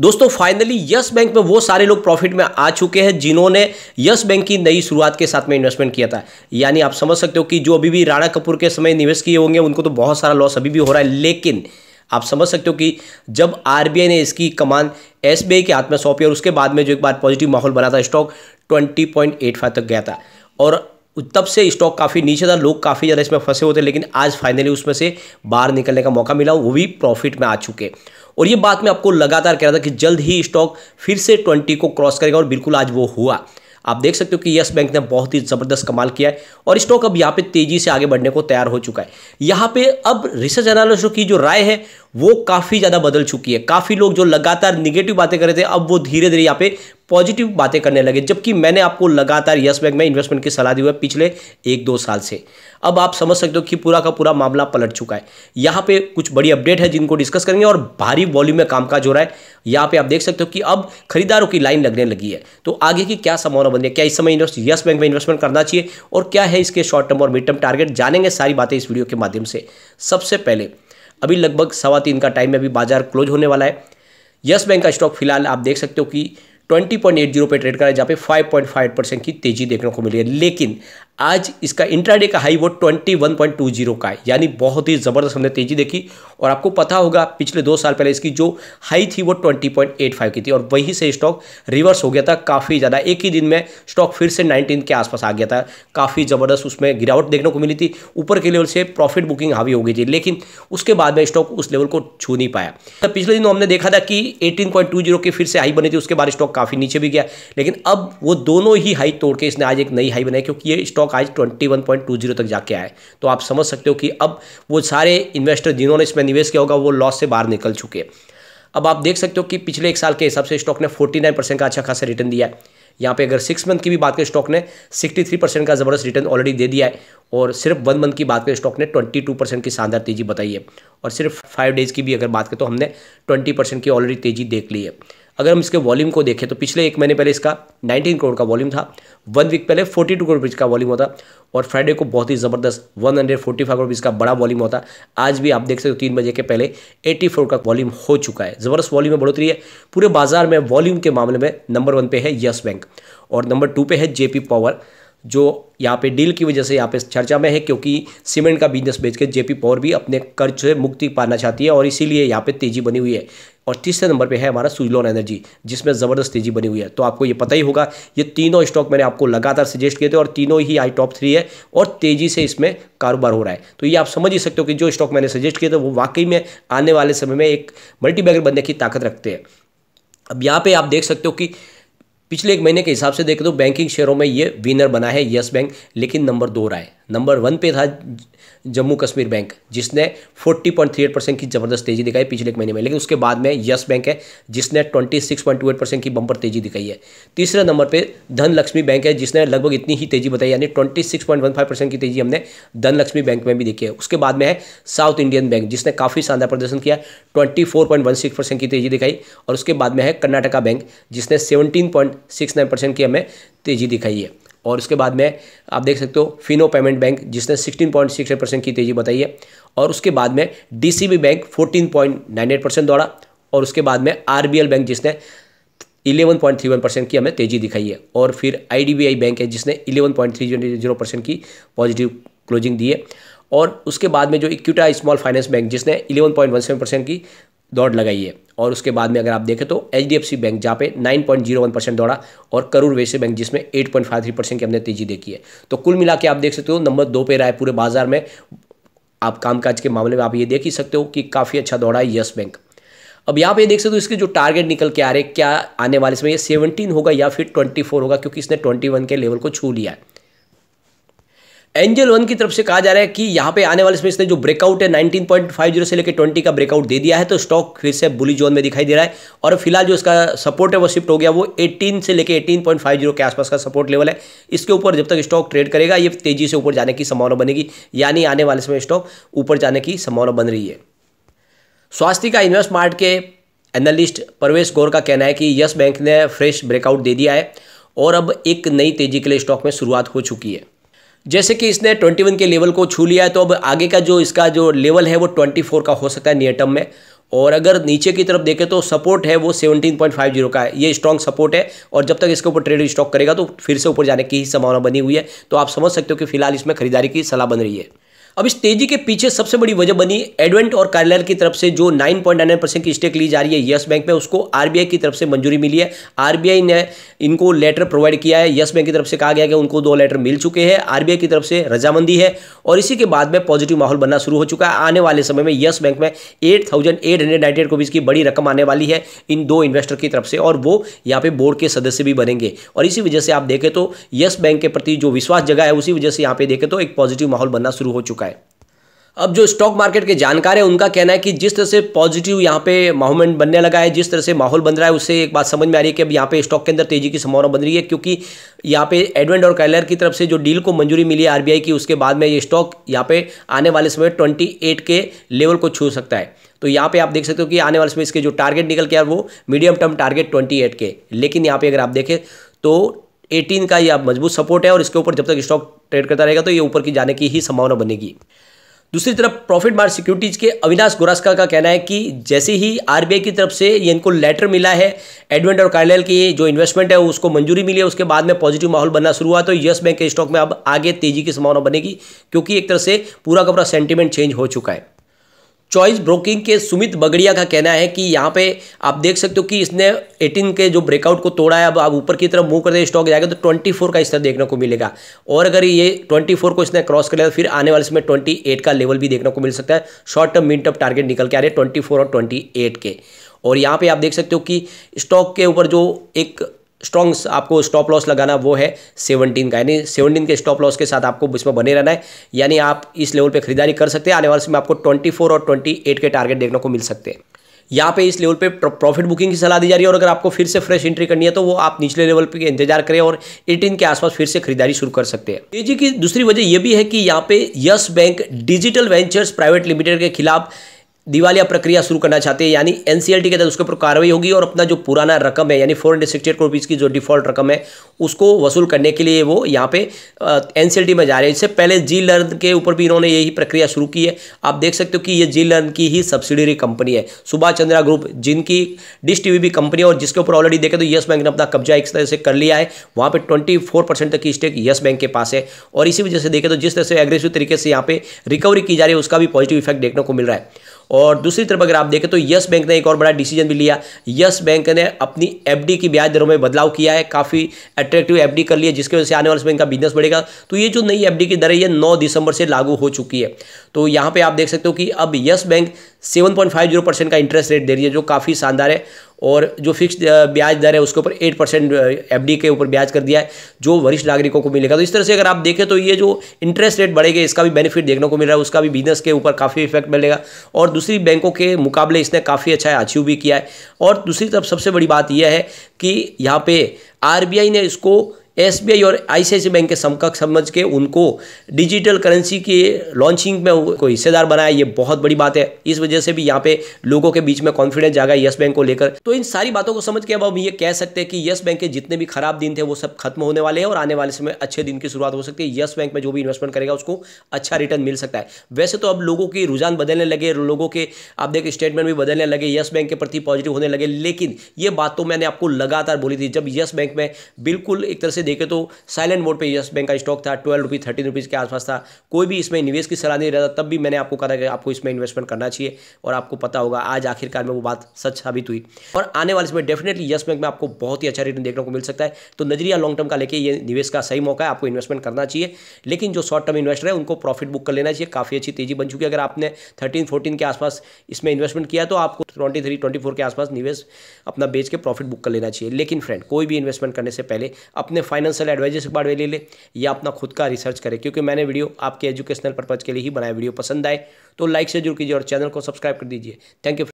दोस्तों finally yes bank में वो सारे लोग प्रॉफिट में आ चुके हैं जिन्होंने यस बैंक की नई शुरुआत के साथ में इन्वेस्टमेंट किया था यानी आप समझ सकते हो कि जो अभी भी राणा कपूर के समय निवेश किए होंगे उनको तो बहुत सारा लॉस अभी भी हो रहा है लेकिन आप समझ सकते हो कि जब आरबीआई ने इसकी कमान एसबीआई के हाथ में सौंपी और उसके बाद में जो एक बार पॉजिटिव माहौल बना था स्टॉक 20.85 तक गया था और तब से स्टॉक काफ़ी नीचे था लोग काफ़ी ज़्यादा इसमें फंसे होते लेकिन आज फाइनली उसमें से बाहर निकलने का मौका मिला वो भी प्रॉफिट में आ चुके और ये बात मैं आपको लगातार कह रहा था कि जल्द ही स्टॉक फिर से ट्वेंटी को क्रॉस करेगा और बिल्कुल आज वो हुआ आप देख सकते हो कि यस बैंक ने बहुत ही ज़बरदस्त कमाल किया है और स्टॉक अब यहाँ पे तेज़ी से आगे बढ़ने को तैयार हो चुका है यहाँ पे अब रिसर्च एनालिस्टों की जो राय है वो काफ़ी ज़्यादा बदल चुकी है काफ़ी लोग जो लगातार निगेटिव बातें कर रहे थे अब वो धीरे धीरे यहाँ पे पॉजिटिव बातें करने लगे जबकि मैंने आपको लगातार यस बैंक में इन्वेस्टमेंट की सलाह दी हुई है पिछले एक दो साल से अब आप समझ सकते हो कि पूरा का पूरा मामला पलट चुका है यहाँ पे कुछ बड़ी अपडेट है जिनको डिस्कस करेंगे और भारी वॉल्यूम में कामकाज हो रहा है यहाँ पे आप देख सकते हो कि अब खरीदारों की लाइन लगने लगी है तो आगे की क्या संभावना बन क्या इस समय यस बैंक में इन्वेस्टमेंट करना चाहिए और क्या है इसके शॉर्ट टर्म और मिड टर्म टारगेट जानेंगे सारी बातें इस वीडियो के माध्यम से सबसे पहले अभी लगभग सवा तीन का टाइम में अभी बाजार क्लोज होने वाला है यस बैंक का स्टॉक फिलहाल आप देख सकते हो कि 20.80 पे ट्रेड रहा है जहाँ पे 5.5 परसेंट की तेजी देखने को मिली है लेकिन आज इसका इंट्राडे का हाई वो 21.20 का है यानी बहुत ही ज़बरदस्त हमने तेज़ी देखी और आपको पता होगा पिछले दो साल पहले इसकी जो हाई थी वो 20.85 की थी और वहीं से स्टॉक रिवर्स हो गया था काफ़ी ज़्यादा एक ही दिन में स्टॉक फिर से 19 के आसपास आ गया था काफ़ी ज़बरदस्त उसमें गिरावट देखने को मिली थी ऊपर के लेवल से प्रॉफिट बुकिंग हावी हो गई थी लेकिन उसके बाद में स्टॉक उस लेवल को छू नहीं पाया तो पिछले दिनों हमने देखा था कि एटीन की फिर से हाई बनी थी उसके बाद स्टॉक काफ़ी नीचे भी गया लेकिन अब वो दोनों ही हाई तोड़ के इसने आज एक नई हाई बनाई क्योंकि ये स्टॉक स्टॉक आज 21.20 तक जाके आए तो आप समझ सकते हो कि अब वो सारे इन्वेस्टर जिन्होंने इसमें निवेश किया होगा वो लॉस से बाहर निकल चुके अब आप देख सकते हो कि पिछले एक साल के हिसाब से स्टॉक ने 49 परसेंट का अच्छा खासा रिटर्न दिया है यहाँ पे अगर सिक्स मंथ की भी बात करें स्टॉक ने 63 परसेंट का ज़बरदस्त रिटर्न ऑलरेडी दे दिया है और सिर्फ वन मंथ की बात करें स्टॉक ने 22 परसेंट की शानदार तेज़ी बताई है और सिर्फ फाइव डेज़ की भी अगर बात करें तो हमने 20 परसेंट की ऑलरेडी तेज़ी देख ली है अगर हम इसके वॉल्यूम को देखें तो पिछले एक महीने पहले इसका 19 करोड़ का वॉल्यूम था वन वीक पहले 42 करोड़ रुपीज़ का वॉल्यूम होता और फ्राइडे को बहुत ही ज़बरदस्त 145 करोड़ रुपीज़ का बड़ा वॉल्यूम होता आज भी आप देख सकते हो तीन बजे के पहले 84 का वॉल्यूम हो चुका है ज़बरदस्त वॉल्यूम में बढ़ोतरी है पूरे बाजार में वॉल्यूम के मामले में नंबर वन पे है यस बैंक और नंबर टू पे है जेपी पावर जो यहाँ पे डील की वजह से यहाँ पे चर्चा में है क्योंकि सीमेंट का बिजनेस बेच के जेपी पावर भी अपने कर्ज से मुक्ति पाना चाहती है और इसीलिए यहाँ पे तेजी बनी हुई है और तीसरे नंबर पे है हमारा सुजलोन एनर्जी जिसमें ज़बरदस्त तेजी बनी हुई है तो आपको ये पता ही होगा ये तीनों स्टॉक मैंने आपको लगातार सजेस्ट किए थे और तीनों ही आई टॉप थ्री है और तेज़ी से इसमें कारोबार हो रहा है तो ये आप समझ ही सकते हो कि जो स्टॉक मैंने सजेस्ट किए थे वो वाकई में आने वाले समय में एक मल्टीबैगर बनने की ताकत रखते हैं अब यहाँ पर आप देख सकते हो कि पिछले एक महीने के हिसाब से देखें तो बैंकिंग शेयरों में ये विनर बना है यस बैंक लेकिन नंबर दो रहा है नंबर वन पे था जम्मू कश्मीर बैंक जिसने 40.38 परसेंट की जबरदस्त तेजी दिखाई पिछले एक महीने में लेकिन उसके बाद में यस बैंक है जिसने 26.28 परसेंट की बंपर तेजी दिखाई है तीसरे नंबर पे धन लक्ष्मी बैंक है जिसने लगभग इतनी ही तेजी बताई यानी 26.15 परसेंट की तेजी हमने धन लक्ष्मी बैंक में भी देखी है उसके बाद में है साउथ इंडियन बैंक जिसने काफ़ी शानदार प्रदर्शन किया ट्वेंटी परसेंट की तेजी दिखाई और उसके बाद में है कर्नाटका बैंक जिसने सेवनटीन परसेंट की हमें तेजी दिखाई है और उसके बाद में आप देख सकते हो फिनो पेमेंट बैंक जिसने 16.68 परसेंट की तेजी बताई है और उसके बाद में डीसीबी बैंक 14.98 परसेंट दौड़ा और उसके बाद में आरबीएल बैंक जिसने 11.31 परसेंट की हमें तेजी दिखाई है और फिर आईडीबीआई बैंक है जिसने 11.30 परसेंट की पॉजिटिव क्लोजिंग दी है और उसके बाद में जो इक्विटा स्मॉल फाइनेंस बैंक जिसने सेवन परसेंट की दौड़ लगाई है और उसके बाद में अगर आप देखें तो H D F C bank जहाँ पे 9.01 परसेंट दौड़ा और करूर वैसे बैंक जिसमें 8.53 परसेंट की हमने तेजी देखी है तो कुल मिला के आप देख सकते हो नंबर दो पे रहा है पूरे बाजार में आप कामकाज के मामले में आप ये देख ही सकते हो कि काफ़ी अच्छा दौड़ा है यस बैंक अब यहाँ पर देख सकते हो इसके जो टारगेट निकल के आ रहे क्या आने वाले समय ये सेवनटीन होगा या फिर ट्वेंटी होगा क्योंकि इसने ट्वेंटी के लेवल को छू लिया है एंजल वन की तरफ से कहा जा रहा है कि यहाँ पे आने वाले समय इसने जो ब्रेकआउट है 19.50 से लेकर 20 का ब्रेकआउट दे दिया है तो स्टॉक फिर से बुली जोन में दिखाई दे रहा है और फिलहाल जो इसका सपोर्ट है वो शिफ्ट हो गया वो 18 से लेकर 18.50 के आसपास का सपोर्ट लेवल है इसके ऊपर जब तक स्टॉक ट्रेड करेगा ये तेजी से ऊपर जाने की संभावना बनेगी यानी आने वाले समय स्टॉक ऊपर जाने की संभावना बन रही है स्वास्थ्य का इन्वेस्ट मार्ट के एनालिस्ट परवेश गौर का कहना है कि यस बैंक ने फ्रेश ब्रेकआउट दे दिया है और अब एक नई तेजी के लिए स्टॉक में शुरुआत हो चुकी है जैसे कि इसने 21 के लेवल को छू लिया है तो अब आगे का जो इसका जो लेवल है वो 24 का हो सकता है नियर टर्म में और अगर नीचे की तरफ देखें तो सपोर्ट है वो 17.50 का है ये स्ट्रॉन्ग सपोर्ट है और जब तक इसके ऊपर ट्रेड स्टॉक करेगा तो फिर से ऊपर जाने की ही संभावना बनी हुई है तो आप समझ सकते हो कि फिलहाल इसमें खरीदारी की सलाह बन रही है अब इस तेजी के पीछे सबसे बड़ी वजह बनी एडवेंट और कार्यालय की तरफ से जो नाइन पॉइंट नाइन परसेंट की स्टेक ली जा रही है यस बैंक में उसको आरबीआई की तरफ से मंजूरी मिली है आरबीआई ने इनको लेटर प्रोवाइड किया है यस बैंक की तरफ से कहा गया कि उनको दो लेटर मिल चुके हैं आरबीआई की तरफ से रजामंदी है और इसी के बाद में पॉजिटिव माहौल बनना शुरू हो चुका है आने वाले समय में यस बैंक में eight thousand eight hundred ninety eight की बड़ी रकम आने वाली है इन दो इन्वेस्टर की तरफ से और वो यहाँ पे बोर्ड के सदस्य भी बनेंगे और इसी वजह से आप देखें तो यस बैंक के प्रति जो विश्वास जगह है उसी वजह से यहाँ पे देखें तो एक पॉजिटिव माहौल बनना शुरू हो चुका है है अब जो स्टॉक मार्केट के जानकार है उनका कहना है कि जिस तरह से पॉजिटिव यहाँ पे मूवमेंट बनने लगा है जिस तरह से माहौल बन रहा है उससे एक बात समझ में आ रही है कि अब यहाँ पे स्टॉक के अंदर तेजी की संभावना बन रही है क्योंकि यहाँ पे एडवेंट और कैलर की तरफ से जो डील को मंजूरी मिली है आरबीआई की उसके बाद में ये स्टॉक यहाँ पे आने वाले समय ट्वेंटी के लेवल को छू सकता है तो यहाँ पे आप देख सकते हो कि आने वाले समय इसके जो टारगेट निकल के वो मीडियम टर्म टारगेट ट्वेंटी के लेकिन यहाँ पे अगर आप देखें तो एटीन का ये आप मजबूत सपोर्ट है और इसके ऊपर जब तक स्टॉक ट्रेड करता रहेगा तो ये ऊपर की जाने की ही संभावना बनेगी दूसरी तरफ प्रॉफिट मार्ट सिक्योरिटीज के अविनाश गोरास्का का कहना है कि जैसे ही आरबीआई की तरफ से ये इनको लेटर मिला है एडवेंट और कार्लेल की जो इन्वेस्टमेंट है उसको मंजूरी मिली है उसके बाद में पॉजिटिव माहौल बनना शुरू हुआ तो येस बैंक के स्टॉक में अब आगे तेजी की संभावना बनेगी क्योंकि एक तरह से पूरा का पूरा सेंटिमेंट चेंज हो चुका है चॉइस ब्रोकिंग के सुमित बगड़िया का कहना है कि यहाँ पे आप देख सकते हो कि इसने 18 के जो ब्रेकआउट को तोड़ा है अब आप ऊपर की तरफ मूव करते हैं स्टॉक जाएगा तो 24 का स्तर देखने को मिलेगा और अगर ये 24 को इसने क्रॉस कर लिया तो फिर आने वाले समय 28 का लेवल भी देखने को मिल सकता है short term mid term target निकल के आ रहे हैं ट्वेंटी और ट्वेंटी के और यहाँ पर आप देख सकते हो कि स्टॉक के ऊपर जो एक स्ट्रॉन्ग आपको स्टॉप लॉस लगाना वो है सेवनटीन का यानी सेवनटीन के स्टॉप लॉस के साथ आपको इसमें बने रहना है यानी आप इस लेवल पे खरीदारी कर सकते हैं आने वाले समय आपको ट्वेंटी फोर और ट्वेंटी एट के टारगेट देखने को मिल सकते हैं यहाँ पे इस लेवल पे प्रॉफिट बुकिंग की सलाह दी जा रही है और अगर आपको फिर से फ्रेश एंट्री करनी है तो वो आप निचले लेवल पे इंतजार करें और 18 के आसपास फिर से खरीदारी शुरू कर सकते हैं तेजी की दूसरी वजह यह भी है कि यहाँ पे yes bank digital ventures private limited के खिलाफ दिवालिया प्रक्रिया शुरू करना चाहते हैं यानी एनसीएलटी के तहत उसके ऊपर कार्रवाई होगी और अपना जो पुराना रकम है यानी four hundred sixty eight crore rupees की जो डिफॉल्ट रकम है उसको वसूल करने के लिए वो यहाँ पे एनसीएलटी में जा रहे हैं इससे पहले जी लर्न के ऊपर भी इन्होंने यही प्रक्रिया शुरू की है आप देख सकते हो कि ये जी लर्न की ही सब्सिडरी कंपनी है सुभाष चंद्रा ग्रुप जिनकी डिश टी भी कंपनी है और जिसके ऊपर ऑलरेडी देखें तो येस बैंक ने अपना कब्जा एक तरह से कर लिया है वहाँ पर ट्वेंटी तक की स्टेक येस बैंक के पास है और इसी वजह से देखें तो जिस तरह से एग्रेसिव तरीके से यहाँ पर रिकवरी की जा रही है उसका भी पॉजिटिव इफेक्ट देखने को मिल रहा है और दूसरी तरफ अगर आप देखें तो यस बैंक ने एक और बड़ा डिसीजन भी लिया यस बैंक ने अपनी एफडी की ब्याज दरों में बदलाव किया है काफ़ी अट्रैक्टिव एफडी कर लिया जिसकी वजह से आने वाले समय इनका बिजनेस बढ़ेगा तो ये जो नई एफडी की दर है ये नौ दिसंबर से लागू हो चुकी है तो यहाँ पर आप देख सकते हो कि अब yes bank seven point five zero percent का इंटरेस्ट रेट दे रही है जो काफ़ी शानदार है और जो फिक्स ब्याज दर है उसके ऊपर एट परसेंट एफ के ऊपर ब्याज कर दिया है जो वरिष्ठ नागरिकों को मिलेगा तो इस तरह से अगर आप देखें तो ये जो इंटरेस्ट रेट बढ़ेगा इसका भी बेनिफिट देखने को मिल रहा है उसका भी बिजनेस के ऊपर काफ़ी इफेक्ट मिलेगा और दूसरी बैंकों के मुकाबले इसने काफ़ी अच्छा अचीव भी किया है और दूसरी तरफ सबसे बड़ी बात यह है कि यहाँ पे आर ने इसको एसबीआई और आईसीआईसी बैंक के समकक्ष समझ के उनको डिजिटल करेंसी की लॉन्चिंग में उनको हिस्सेदार बनाया ये बहुत बड़ी बात है इस वजह से भी यहाँ पे लोगों के बीच में कॉन्फिडेंस जागा येस बैंक को लेकर तो इन सारी बातों को समझ के अब हम ये कह सकते हैं कि येस बैंक के जितने भी खराब दिन थे वो सब खत्म होने वाले हैं और आने वाले समय अच्छे दिन की शुरुआत हो सकती है येस बैंक में जो भी इन्वेस्टमेंट करेगा उसको अच्छा रिटर्न मिल सकता है वैसे तो अब लोगों की रुझान बदलने लगे लोगों के आप देखिए स्टेटमेंट भी बदलने लगे येस बैंक के प्रति पॉजिटिव होने लगे लेकिन ये बात तो मैंने आपको लगातार बोली थी जब येस बैंक में बिल्कुल एक तरह से देखें तो साइलेंट मोड पे यस बैंक का स्टॉक था ट्वेल्व रुपीज़ थर्टीन रुपीज़ के आसपास था कोई भी इसमें निवेश की सलाह नहीं रहता तब भी मैंने आपको कहा था कि आपको इसमें इन्वेस्टमेंट करना चाहिए और आपको पता होगा आज आखिरकार में वो बात सच साबित हुई और आने वाले समय डेफिनेटली यस बैंक में आपको बहुत ही अच्छा रिटर्न देखने को मिल सकता है तो नजरिया लॉन्ग टर्म का लेके ये निवेश का सही मौका है आपको इन्वेस्टमेंट करना चाहिए लेकिन जो शॉर्ट टर्म इन्वेस्टर है उनको प्रॉफिट बुक कर लेना चाहिए काफ़ी अच्छी तेजी बन चुकी है अगर आपने थर्टीन फोर्टीन के आसपास इसमें इन्वेस्टमेंट किया तो आपको ट्वेंटी थ्री ट्वेंटी फोर के आसपास निवेश अपना बेच के प्रॉफिट बुक कर लेना चाहिए लेकिन फ्रेंड कोई भी इन्वेस्टमेंट करने से पहले अपने फाइनेंशियल एडवाइजर से बाढ़ ले ले या अपना खुद का रिसर्च करें क्योंकि मैंने वीडियो आपके एजुकेशनल पर्पज़ के लिए ही बनाया वीडियो पसंद आए तो लाइक से जरूर कीजिए और चैनल को सब्सक्राइब कर दीजिए थैंक यू